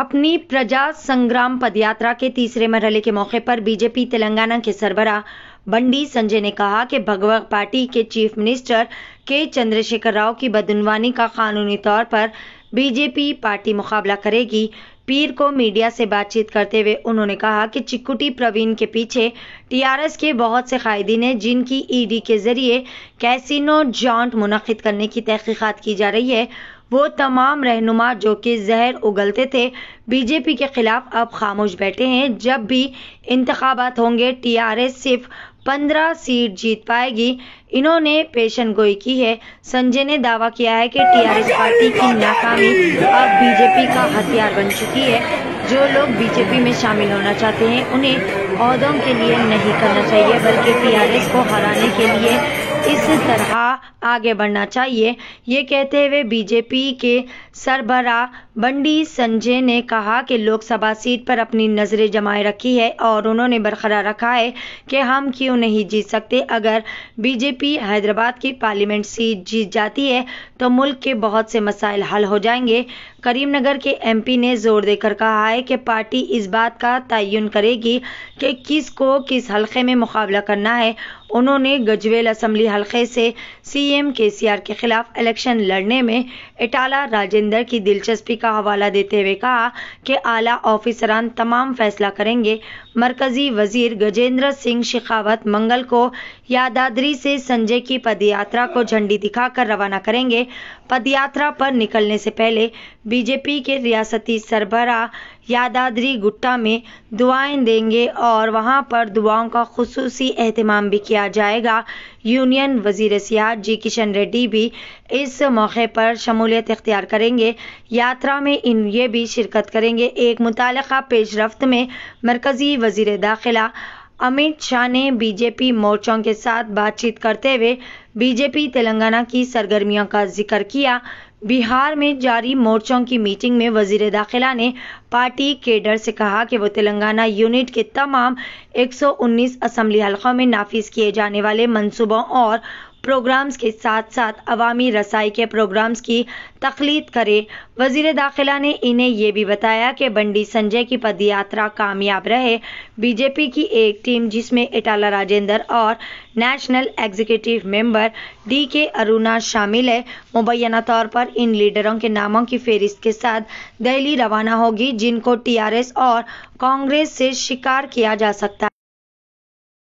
अपनी प्रजा संग्राम पदयात्रा के तीसरे मरहले के मौके पर बीजेपी तेलंगाना के सरबरा बंडी संजय ने कहा कि भगवत पार्टी के chief minister K Chandrashekar Rao की बदनवानी का कानूनी तौर पर बीजेपी पार्टी मुकाबला करेगी पीर को मीडिया से बातचीत करते हुए उन्होंने कहा कि चिकुटी प्रवीण के पीछे टीआरएस के बहुत से कायदीन हैं जिनकी ईडी के जरिए कैसीनो जॉन्ट मुनद करने की तहकीकत की जा रही है वो तमाम रहनुमा जो कि जहर उगलते थे बीजेपी के खिलाफ अब खामोश बैठे हैं जब भी इंतबात होंगे टीआरएस सिर्फ पंद्रह सीट जीत पाएगी इन्होंने पेशन गोई की है संजय ने दावा किया है कि टीआरएस पार्टी की नाकामी अब बीजेपी का हथियार बन चुकी है जो लोग बीजेपी में शामिल होना चाहते हैं उन्हें औदों के लिए नहीं करना चाहिए बल्कि टीआरएस को हराने के लिए इस तरह आगे बढ़ना चाहिए ये कहते हुए बीजेपी के सरबरा बंडी संजय ने कहा कि लोकसभा सीट पर अपनी नज़रें जमाए रखी है और उन्होंने बरकरार रखा है कि हम क्यों नहीं जीत सकते अगर बीजेपी हैदराबाद की पार्लियामेंट सीट जीत जाती है तो मुल्क के बहुत से मसाइल हल हो जाएंगे करीमनगर के एमपी ने जोर देकर कहा है कि पार्टी इस बात का तयन करेगी कि किस को किस हलके में मुकाबला करना है उन्होंने गजवेल असम्बली हलके से सीएम केसीआर के खिलाफ इलेक्शन लड़ने में इटाला राजेंद्र की दिलचस्पी का हवाला देते हुए कहा कि आला ऑफिसरान तमाम फैसला करेंगे मरकजी वजीर गजेंद्र सिंह शेखावत मंगल को यादादरी से संजय की पदयात्रा को झंडी दिखाकर रवाना करेंगे पदयात्रा पर निकलने से पहले बीजेपी के रियासती सरबरा यादाद्री गुट्टा में दुआएं देंगे और वहां पर दुआओं का खसूसी अहतमाम भी किया जाएगा यूनियन वजीर सियाहत जी किशन रेड्डी भी इस मौके पर शमूलियत इख्तियार करेंगे यात्रा में इन ये भी शिरकत करेंगे एक मुतल पेश रफ्त में मरकज़ी वजीर दाखिला अमित शाह ने बीजेपी मोर्चों के साथ बातचीत करते हुए बीजेपी तेलंगाना की सरगर्मियों का जिक्र किया बिहार में जारी मोर्चों की मीटिंग में वजीर दाखिला ने पार्टी केडर से कहा कि वो तेलंगाना यूनिट के तमाम 119 असम्बली हलकों में नाफिज किए जाने वाले मंसूबों और प्रोग्राम्स के साथ साथ अवामी रसाई के प्रोग्राम्स की तख्लीद करे वजीर दाखिला ने इन्हें यह भी बताया कि बंडी संजय की पद यात्रा कामयाब रहे बीजेपी की एक टीम जिसमें इटाला राजेंद्र और नेशनल एग्जीक्यूटिव मेंबर डी के अरुणा शामिल है मुबैना तौर पर इन लीडरों के नामों की फहरिस्त के साथ दहली रवाना होगी जिनको टीआरएस और कांग्रेस से शिकार किया जा सकता